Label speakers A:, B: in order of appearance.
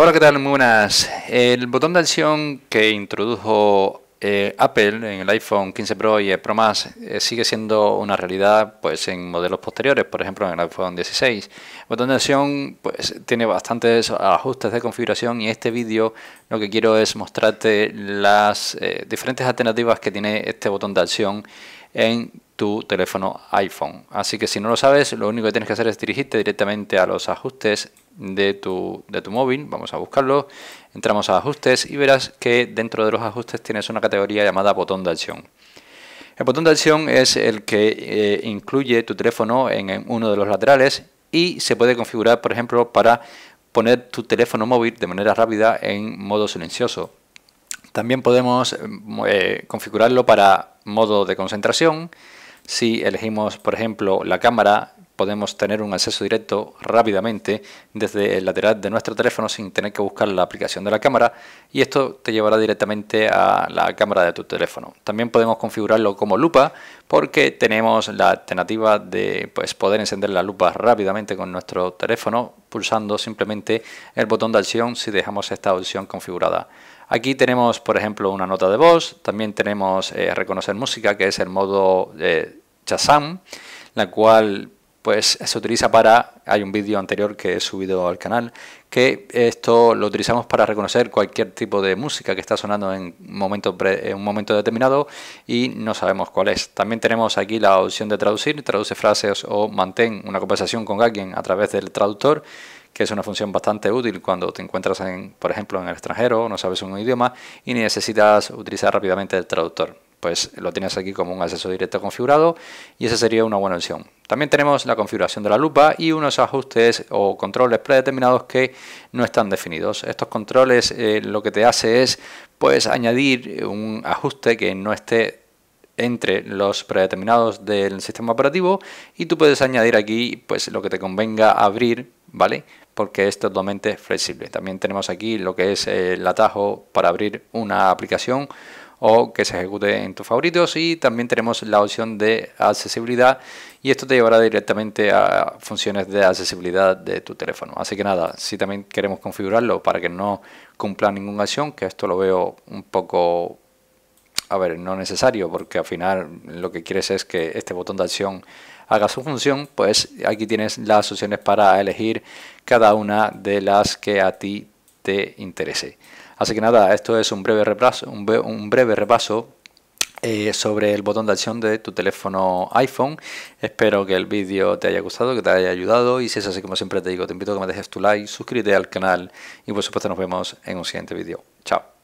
A: Hola, ¿qué tal? Muy buenas. El botón de acción que introdujo eh, Apple en el iPhone 15 Pro y el Pro Max eh, sigue siendo una realidad pues, en modelos posteriores, por ejemplo en el iPhone 16. El botón de acción pues, tiene bastantes ajustes de configuración y en este vídeo lo que quiero es mostrarte las eh, diferentes alternativas que tiene este botón de acción en tu teléfono iPhone. Así que si no lo sabes, lo único que tienes que hacer es dirigirte directamente a los ajustes de tu, de tu móvil. Vamos a buscarlo. Entramos a ajustes y verás que dentro de los ajustes tienes una categoría llamada botón de acción. El botón de acción es el que eh, incluye tu teléfono en, uno de los laterales y se puede configurar, por ejemplo, para poner tu teléfono móvil de manera rápida en modo silencioso. También podemos eh, eh, configurarlo para modo de concentración. Si elegimos, por ejemplo, la cámara podemos tener un acceso directo rápidamente desde el lateral de nuestro teléfono sin tener que buscar la aplicación de la cámara y esto te llevará directamente a la cámara de tu teléfono. También podemos configurarlo como lupa porque tenemos la alternativa de pues, poder encender la lupa rápidamente con nuestro teléfono pulsando simplemente el botón de acción si dejamos esta opción configurada. Aquí tenemos por ejemplo una nota de voz, también tenemos eh, reconocer música que es el modo chasam eh, la cual pues se utiliza para, hay un vídeo anterior que he subido al canal, que esto lo utilizamos para reconocer cualquier tipo de música que está sonando en, momento en un momento determinado y no sabemos cuál es. También tenemos aquí la opción de traducir, traduce frases o mantén una conversación con alguien a través del traductor, que es una función bastante útil cuando te encuentras, en, por ejemplo, en el extranjero, no sabes un idioma y necesitas utilizar rápidamente el traductor pues lo tienes aquí como un acceso directo configurado y esa sería una buena opción. También tenemos la configuración de la lupa y unos ajustes o controles predeterminados que no están definidos. Estos controles eh, lo que te hace es puedes añadir un ajuste que no esté entre los predeterminados del sistema operativo y tú puedes añadir aquí pues lo que te convenga abrir, ¿vale? Porque es totalmente flexible. También tenemos aquí lo que es el atajo para abrir una aplicación o que se ejecute en tus favoritos y también tenemos la opción de accesibilidad y esto te llevará directamente a funciones de accesibilidad de tu teléfono. Así que nada, si también queremos configurarlo para que no cumpla ninguna acción, que esto lo veo un poco, a ver, no necesario porque al final lo que quieres es que este botón de acción haga su función, pues aquí tienes las opciones para elegir cada una de las que a ti interese. Así que nada, esto es un breve repaso, un, breve repaso eh, sobre el botón de acción de tu teléfono iPhone. Espero que el vídeo te haya gustado, que te haya ayudado y si es así como siempre te digo, te invito a que me dejes tu like, suscríbete al canal y por supuesto nos vemos en un siguiente vídeo. Chao.